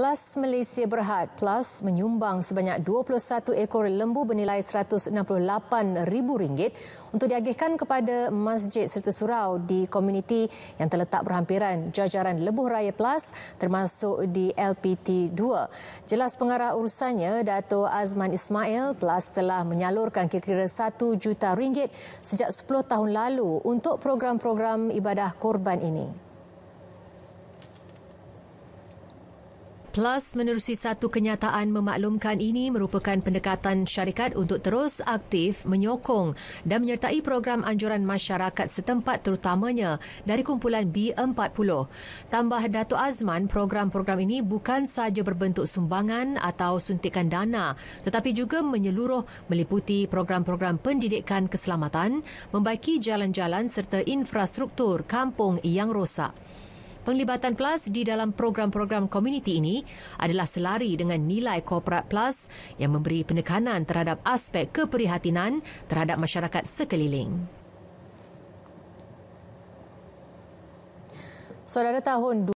Plus Malaysia Berhad Plus menyumbang sebanyak 21 ekor lembu bernilai RM168,000 untuk diagihkan kepada masjid serta surau di komuniti yang terletak berhampiran jajaran Lembu Raya Plus termasuk di LPT 2. Jelas pengarah urusannya, Dato Azman Ismail, Plus telah menyalurkan kira-kira RM1 juta ringgit sejak 10 tahun lalu untuk program-program ibadah korban ini. Plus menerusi satu kenyataan memaklumkan ini merupakan pendekatan syarikat untuk terus aktif menyokong dan menyertai program anjuran masyarakat setempat terutamanya dari kumpulan B40. Tambah Dato' Azman, program-program ini bukan sahaja berbentuk sumbangan atau suntikan dana tetapi juga menyeluruh meliputi program-program pendidikan keselamatan, membaiki jalan-jalan serta infrastruktur kampung yang rosak. Penglibatan PLUS di dalam program-program komuniti ini adalah selari dengan nilai Korporat PLUS yang memberi penekanan terhadap aspek keprihatinan terhadap masyarakat sekeliling. Saudara tahun